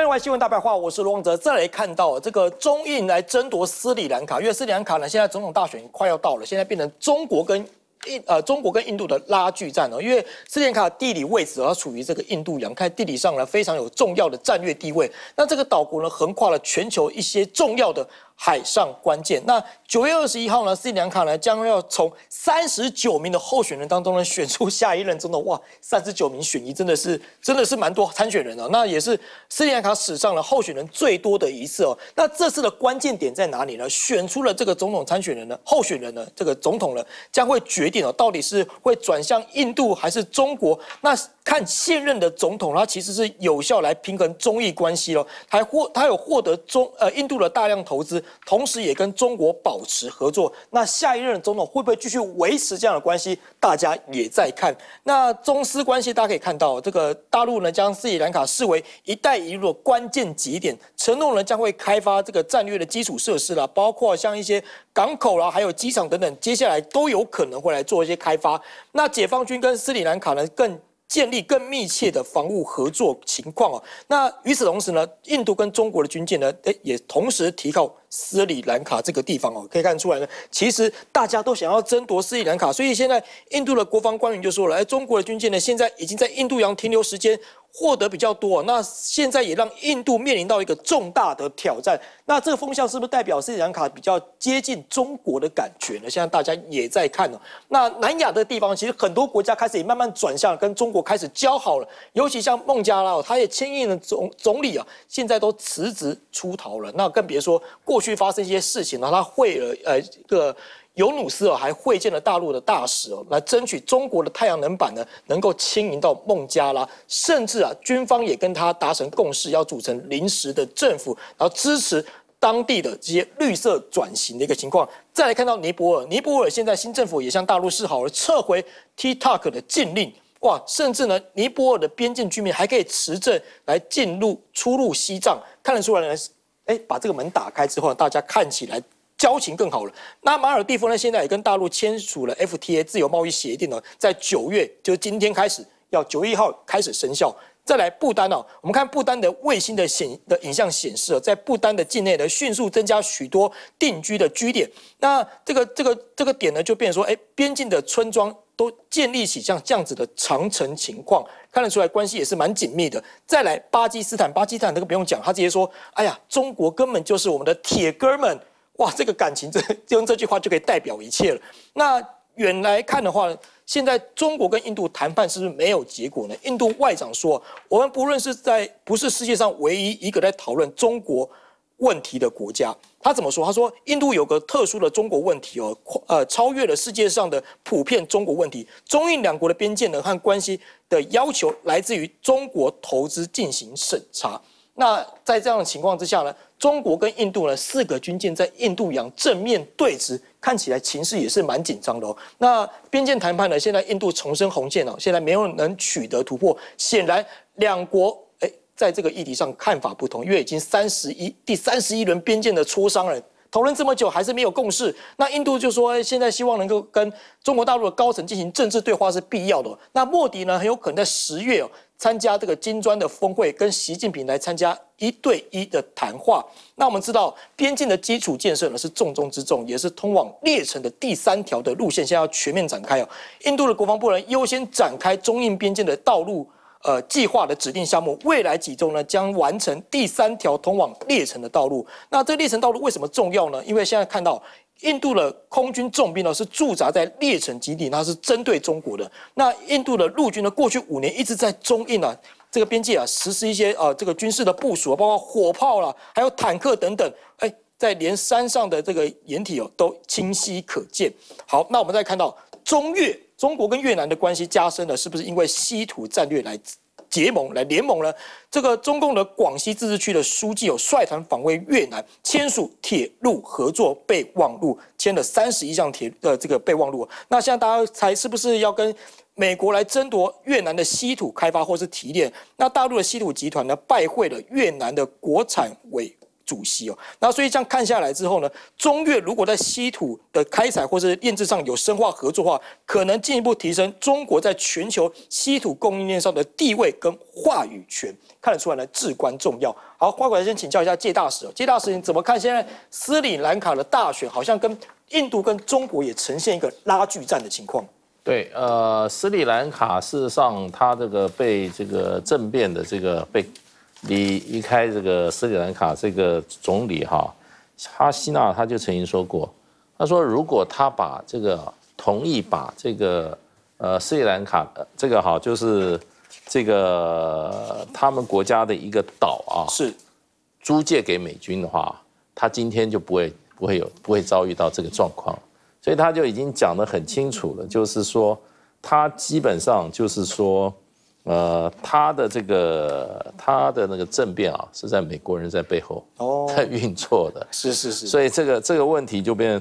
另外新闻大白话，我是罗旺泽。再来看到这个中印来争夺斯里兰卡，因为斯里兰卡呢，现在总统大选快要到了，现在变成中国跟印呃中国跟印度的拉锯战哦。因为斯里兰卡地理位置它处于这个印度洋，看地理上呢非常有重要的战略地位。那这个岛国呢，横跨了全球一些重要的。海上关键。那九月二十一号呢，斯里兰卡呢将要从三十九名的候选人当中呢选出下一任总统。哇，三十九名选一，真的是真的是蛮多参选人哦。那也是斯里兰卡史上的候选人最多的一次哦。那这次的关键点在哪里呢？选出了这个总统参选人呢，候选人呢，这个总统呢将会决定哦，到底是会转向印度还是中国？那看现任的总统，他其实是有效来平衡中印关系哦，还获他有获得中呃印度的大量投资。同时也跟中国保持合作，那下一任总统会不会继续维持这样的关系？大家也在看。那中斯关系，大家可以看到，这个大陆呢将斯里兰卡视为“一带一路”关键节点，承诺呢将会开发这个战略的基础设施啦，包括像一些港口啦，还有机场等等，接下来都有可能会来做一些开发。那解放军跟斯里兰卡呢更建立更密切的防务合作情况啊。那与此同时呢，印度跟中国的军舰呢，诶，也同时提高。斯里兰卡这个地方哦，可以看出来呢。其实大家都想要争夺斯里兰卡，所以现在印度的国防官员就说了：“哎，中国的军舰呢，现在已经在印度洋停留时间获得比较多。那现在也让印度面临到一个重大的挑战。那这个风向是不是代表斯里兰卡比较接近中国的感觉呢？现在大家也在看哦。那南亚的地方，其实很多国家开始也慢慢转向跟中国开始交好了，尤其像孟加拉哦，他也签印了总总理啊，现在都辞职出逃了。那更别说过。去发生一些事情，然后他会了呃，个尤努斯哦，还会见了大陆的大使哦，来争取中国的太阳能板呢，能够迁移到孟加拉，甚至啊，军方也跟他达成共识，要组成临时的政府，然后支持当地的这些绿色转型的一个情况。再来看到尼泊尔，尼泊尔现在新政府也向大陆示好了撤回 t t o k 的禁令，哇，甚至呢，尼泊尔的边境居民还可以持证来进入出入西藏，看得出来呢。哎，把这个门打开之后，大家看起来交情更好了。那马尔蒂夫呢，现在也跟大陆签署了 FTA 自由贸易协定呢，在九月，就是今天开始，要九月一号开始生效。再来，不丹哦，我们看不丹的卫星的显的影像显示啊，在不丹的境内呢，迅速增加许多定居的居点。那这个这个这个点呢，就变说，哎，边境的村庄。都建立起像这样子的长城情况，看得出来关系也是蛮紧密的。再来巴基斯坦，巴基斯坦那个不用讲，他直接说：“哎呀，中国根本就是我们的铁哥们。”哇，这个感情 这用这句话就可以代表一切了。那远来看的话，现在中国跟印度谈判是不是没有结果呢？印度外长说：“我们不论是在不是世界上唯一一个在讨论中国。”问题的国家，他怎么说？他说：“印度有个特殊的中国问题哦，呃，超越了世界上的普遍中国问题。中印两国的边界呢和关系的要求来自于中国投资进行审查。那在这样的情况之下呢，中国跟印度呢四个军舰在印度洋正面对峙，看起来情势也是蛮紧张的哦。那边界谈判呢，现在印度重申红线哦，现在没有能取得突破。显然，两国。”在这个议题上看法不同，因为已经三十一第三十一轮边境的磋商了，讨论这么久还是没有共识。那印度就说现在希望能够跟中国大陆的高层进行政治对话是必要的。那莫迪呢很有可能在十月哦参加这个金砖的峰会，跟习近平来参加一对一的谈话。那我们知道边境的基础建设呢是重中之重，也是通往列城的第三条的路线，现在要全面展开哦。印度的国防部门优先展开中印边境的道路。呃，计划的指定项目，未来几周呢将完成第三条通往列城的道路。那这列城道路为什么重要呢？因为现在看到印度的空军重兵呢是驻扎在列城基地，那是针对中国的。那印度的陆军呢，过去五年一直在中印啊这个边界啊实施一些呃这个军事的部署，包括火炮啦，还有坦克等等，哎，在连山上的这个掩体哦都清晰可见。好，那我们再看到中越。中国跟越南的关系加深了，是不是因为稀土战略来结盟、来联盟呢？这个中共的广西自治区的书记有率团访问越南，签署铁路合作备忘录，签了三十一项铁呃这个备忘录。那现在大家猜是不是要跟美国来争夺越南的稀土开发或是提炼？那大陆的稀土集团呢，拜会了越南的国产委。主席哦，那所以这样看下来之后呢，中越如果在稀土的开采或是炼制上有深化合作的话，可能进一步提升中国在全球稀土供应链上的地位跟话语权，看得出来呢至关重要。好，花果先请教一下谢大使，哦，谢大使你怎么看现在斯里兰卡的大选好像跟印度跟中国也呈现一个拉锯战的情况？对，呃，斯里兰卡事实上它这个被这个政变的这个被。离开这个斯里兰卡这个总理哈，哈希纳他就曾经说过，他说如果他把这个同意把这个呃斯里兰卡这个哈就是这个他们国家的一个岛啊，是租借给美军的话，他今天就不会不会有不会遭遇到这个状况，所以他就已经讲得很清楚了，就是说他基本上就是说。呃，他的这个，他的那个政变啊，是在美国人，在背后在运作的，是是是，所以这个这个问题就变，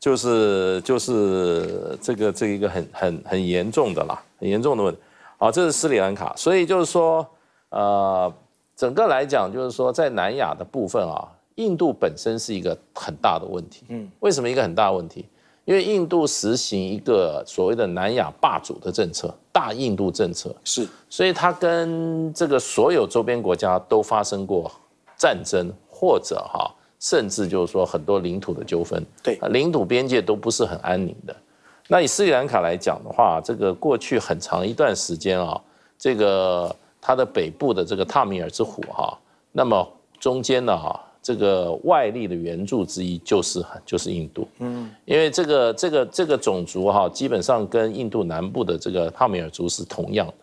就是就是这个这一个很很很严重的啦，很严重的问题，啊，这是斯里兰卡，所以就是说，呃，整个来讲就是说，在南亚的部分啊，印度本身是一个很大的问题，嗯，为什么一个很大的问题？因为印度实行一个所谓的南亚霸主的政策，大印度政策是，所以它跟这个所有周边国家都发生过战争，或者哈，甚至就是说很多领土的纠纷，对，领土边界都不是很安宁的。那以斯里兰卡来讲的话，这个过去很长一段时间啊，这个它的北部的这个塔米尔之虎哈，那么中间呢哈。这个外力的援助之一就是就是印度，嗯，因为这个这个这个种族哈，基本上跟印度南部的这个帕米尔族是同样的，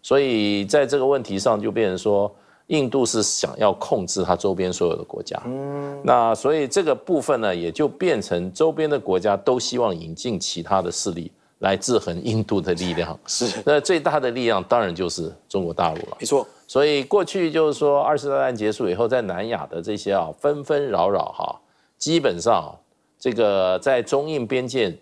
所以在这个问题上就变成说，印度是想要控制它周边所有的国家，嗯，那所以这个部分呢，也就变成周边的国家都希望引进其他的势力。来制衡印度的力量，是那最大的力量，当然就是中国大陆了。没错，所以过去就是说，二次大战结束以后，在南亚的这些啊纷纷扰扰哈，基本上这个在中印边界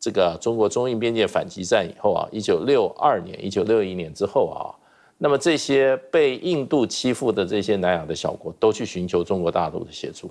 这个中国中印边界反击战以后啊，一九六二年、一九六一年之后啊，那么这些被印度欺负的这些南亚的小国，都去寻求中国大陆的协助。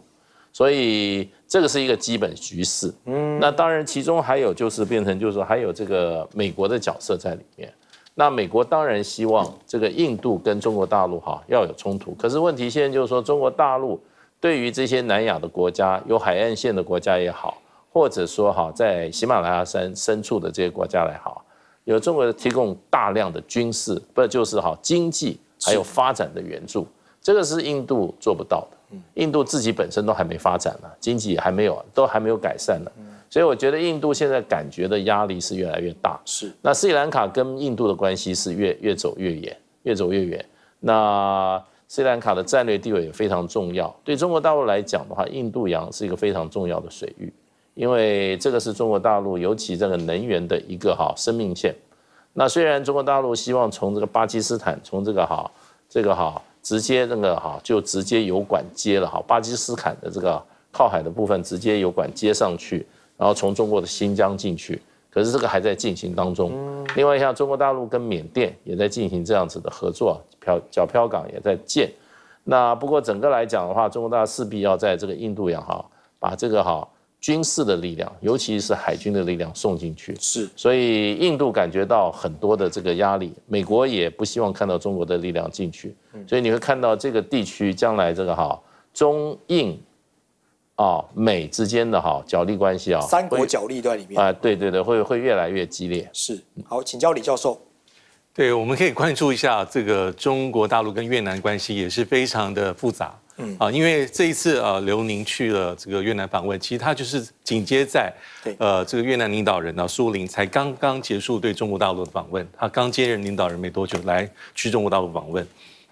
所以这个是一个基本局势，嗯，那当然其中还有就是变成就是说还有这个美国的角色在里面，那美国当然希望这个印度跟中国大陆哈要有冲突，可是问题现在就是说中国大陆对于这些南亚的国家，有海岸线的国家也好，或者说哈在喜马拉雅山深处的这些国家来好，有中国提供大量的军事，不就是哈经济还有发展的援助。这个是印度做不到的，印度自己本身都还没发展呢，经济也还没有，都还没有改善呢，所以我觉得印度现在感觉的压力是越来越大。是，那斯里兰卡跟印度的关系是越越走越远，越走越远。那斯里兰卡的战略地位也非常重要。对中国大陆来讲的话，印度洋是一个非常重要的水域，因为这个是中国大陆尤其这个能源的一个哈生命线。那虽然中国大陆希望从这个巴基斯坦，从这个哈，这个哈。直接那个哈，就直接油管接了哈，巴基斯坦的这个靠海的部分直接油管接上去，然后从中国的新疆进去。可是这个还在进行当中。另外，像中国大陆跟缅甸也在进行这样子的合作，漂角漂港也在建。那不过整个来讲的话，中国大陆势必要在这个印度洋哈，把这个哈。军事的力量，尤其是海军的力量送进去，是，所以印度感觉到很多的这个压力。美国也不希望看到中国的力量进去，所以你会看到这个地区将来这个哈中印，啊美之间的哈角力关系啊，三国角力在里面啊，对对的，会会越来越激烈。是，好，请教李教授，对，我们可以关注一下这个中国大陆跟越南关系也是非常的复杂。啊，因为这一次呃，刘宁去了这个越南访问，其实他就是紧接在，呃，这个越南领导人呢，苏林才刚刚结束对中国大陆的访问，他刚接任领导人没多久来去中国大陆访问。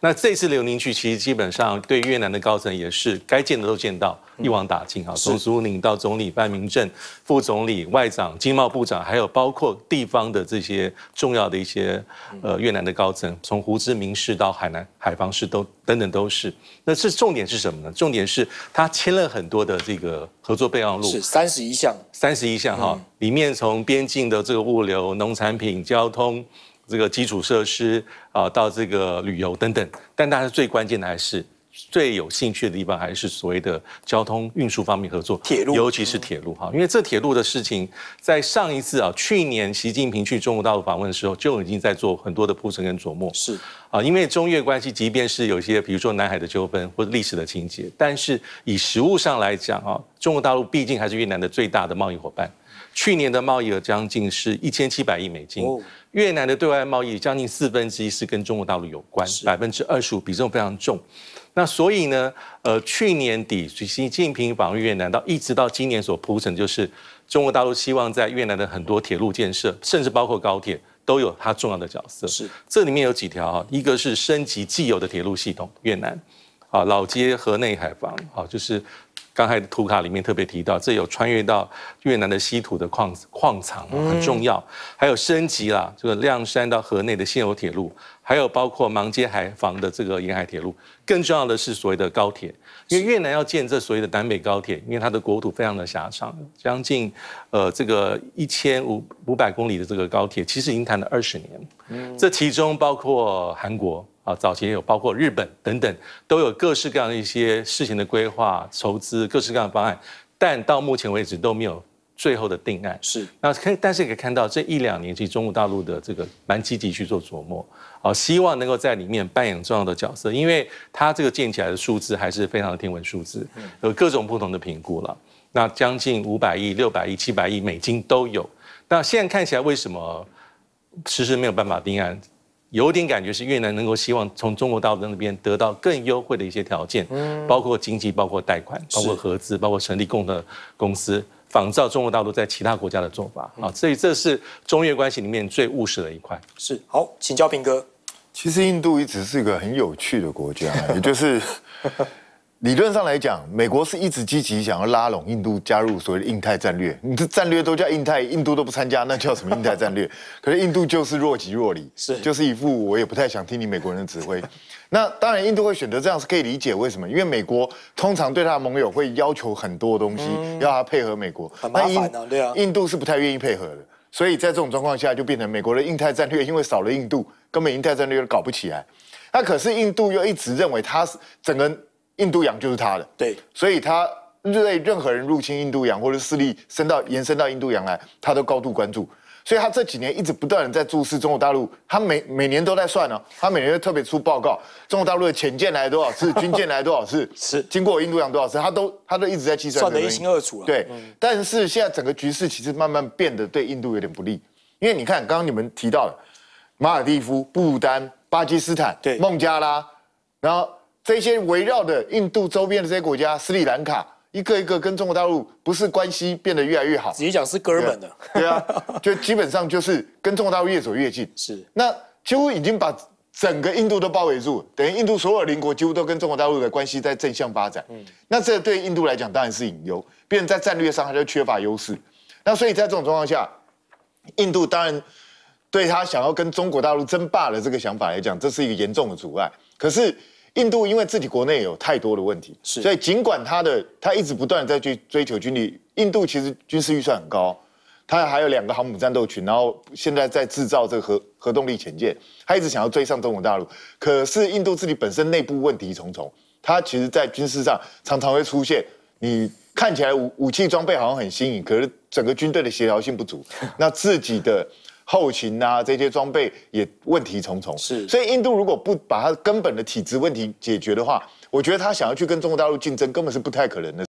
那这次刘宁去其实基本上对越南的高层也是该见的都见到，一网打尽啊，从苏宁到总理范明政、副总理、外长、经贸部长，还有包括地方的这些重要的一些呃越南的高层，从胡志明市到海南海防市都等等都是。那这重点是什么呢？重点是他签了很多的这个合作备忘录，是三十一项，三十一项哈，里面从边境的这个物流、农产品、交通。这个基础设施啊，到这个旅游等等，但大家最关键的还是最有兴趣的地方，还是所谓的交通运输方面合作，铁路，尤其是铁路哈，因为这铁路的事情，在上一次啊，去年习近平去中国大陆访问的时候，就已经在做很多的铺陈跟琢磨。是啊，因为中越关系，即便是有些比如说南海的纠纷或者历史的情节，但是以实物上来讲啊，中国大陆毕竟还是越南的最大的贸易伙伴，去年的贸易额将近是一千七百亿美金。越南的对外贸易将近四分之一是跟中国大陆有关，百分之二十五比重非常重。那所以呢，呃，去年底习近平访问越南到一直到今年所铺陈，就是中国大陆希望在越南的很多铁路建设，甚至包括高铁，都有它重要的角色。是，这里面有几条，一个是升级既有的铁路系统，越南，啊，老街、河内、海防，啊，就是。刚才图卡里面特别提到，这有穿越到越南的稀土的矿矿藏，很重要。还有升级啦，这个亮山到河内的现有铁路，还有包括芒街海防的这个沿海铁路。更重要的是所谓的高铁，因为越南要建这所谓的南北高铁，因为它的国土非常的狭长，将近呃这个一千五五百公里的这个高铁，其实已经谈了二十年。这其中包括韩国。啊，早期有包括日本等等，都有各式各样的一些事情的规划、筹资、各式各样的方案，但到目前为止都没有最后的定案。是，那可以，但是可以看到，这一两年其实中国大陆的这个蛮积极去做琢磨，啊，希望能够在里面扮演重要的角色，因为它这个建起来的数字还是非常的天文数字，有各种不同的评估了，那将近五百亿、六百亿、七百亿美金都有。那现在看起来为什么迟迟没有办法定案？有点感觉是越南能够希望从中国大陆那边得到更优惠的一些条件，包括经济、包括贷款、包括合资、包括成立共同公司，仿照中国大陆在其他国家的做法啊。所以这是中越关系里面最务实的一块。是好，请教平哥，其实印度一直是一个很有趣的国家，也就是。理论上来讲，美国是一直积极想要拉拢印度加入所谓的印太战略。你这战略都叫印太，印度都不参加，那叫什么印太战略？可是印度就是若即若离，是就是一副我也不太想听你美国人的指挥。那当然，印度会选择这样是可以理解。为什么？因为美国通常对的盟友会要求很多东西，要他配合美国，很麻烦啊。对啊，印度是不太愿意配合的。所以在这种状况下，就变成美国的印太战略，因为少了印度，根本印太战略搞不起来。那可是印度又一直认为，他是整个。印度洋就是他的，对，所以他对任何人入侵印度洋或者势力伸到延伸到印度洋来，他都高度关注。所以他这几年一直不断在注视中国大陆，他每每年都在算呢，他每年都特别出报告，中国大陆的潜舰来多少次，军舰来多少次，是经过印度洋多少次，他都他都一直在计算，算的一清二楚。对，但是现在整个局势其实慢慢变得对印度有点不利，因为你看刚刚你们提到了马尔蒂夫、不丹、巴基斯坦、孟加拉，然后。这些围绕的印度周边的这些国家，斯里兰卡一个一个跟中国大陆不是关系变得越来越好，直接讲是哥们的，对啊，就基本上就是跟中国大陆越走越近，是，那几乎已经把整个印度都包围住，等于印度所有邻国几乎都跟中国大陆的关系在正向发展，嗯，那这对印度来讲当然是隐忧，毕竟在战略上它就缺乏优势，那所以在这种情况下，印度当然对他想要跟中国大陆争霸的这个想法来讲，这是一个严重的阻碍，可是。印度因为自己国内有太多的问题，所以尽管他的他一直不断在去追求军力，印度其实军事预算很高，他还有两个航母战斗群，然后现在在制造这个核核动力潜舰，他一直想要追上中国大陆。可是印度自己本身内部问题重重，他其实，在军事上常常会出现，你看起来武武器装备好像很新颖，可是整个军队的协调性不足，那自己的。后勤啊，这些装备也问题重重。是，所以印度如果不把他根本的体制问题解决的话，我觉得他想要去跟中国大陆竞争，根本是不太可能的。